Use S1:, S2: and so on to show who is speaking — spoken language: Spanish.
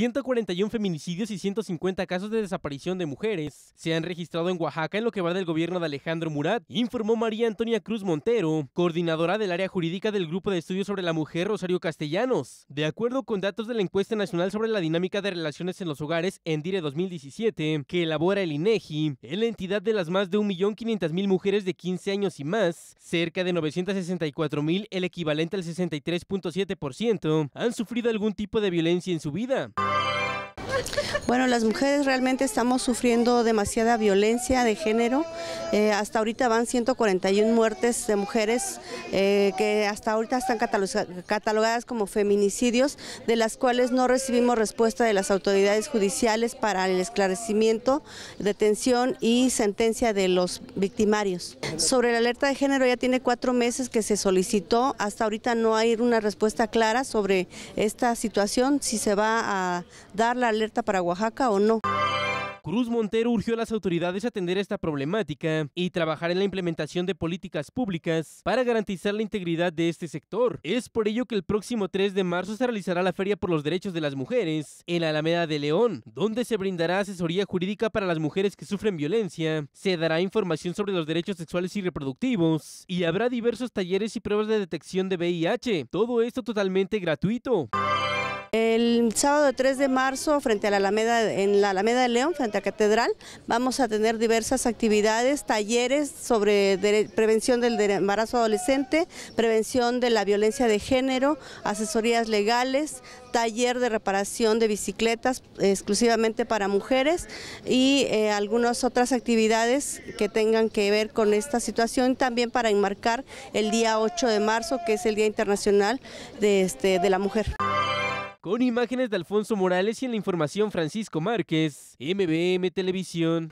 S1: 141 feminicidios y 150 casos de desaparición de mujeres se han registrado en Oaxaca en lo que va del gobierno de Alejandro Murat, informó María Antonia Cruz Montero, coordinadora del área jurídica del Grupo de Estudios sobre la Mujer Rosario Castellanos. De acuerdo con datos de la encuesta nacional sobre la dinámica de relaciones en los hogares Endire 2017, que elabora el INEGI, en la entidad de las más de 1.500.000 mujeres de 15 años y más, cerca de 964.000, el equivalente al 63.7%, han sufrido algún tipo de violencia en su vida.
S2: Bueno, las mujeres realmente estamos sufriendo demasiada violencia de género. Eh, hasta ahorita van 141 muertes de mujeres eh, que hasta ahorita están catalogadas como feminicidios, de las cuales no recibimos respuesta de las autoridades judiciales para el esclarecimiento, detención y sentencia de los victimarios. Sobre la alerta de género ya tiene cuatro meses que se solicitó, hasta ahorita no hay una respuesta clara sobre esta situación, si se va a dar la alerta para Oaxaca o no.
S1: Cruz Montero urgió a las autoridades a atender esta problemática y trabajar en la implementación de políticas públicas para garantizar la integridad de este sector. Es por ello que el próximo 3 de marzo se realizará la Feria por los Derechos de las Mujeres en la Alameda de León, donde se brindará asesoría jurídica para las mujeres que sufren violencia, se dará información sobre los derechos sexuales y reproductivos y habrá diversos talleres y pruebas de detección de VIH. Todo esto totalmente gratuito.
S2: El sábado 3 de marzo, frente a la Alameda, en la Alameda de León, frente a Catedral, vamos a tener diversas actividades, talleres sobre prevención del embarazo adolescente, prevención de la violencia de género, asesorías legales, taller de reparación de bicicletas exclusivamente para mujeres y eh, algunas otras actividades que tengan que ver con esta situación, también para enmarcar el día 8 de marzo, que es el Día Internacional de este, la Mujer.
S1: Con imágenes de Alfonso Morales y en la información Francisco Márquez, MBM Televisión.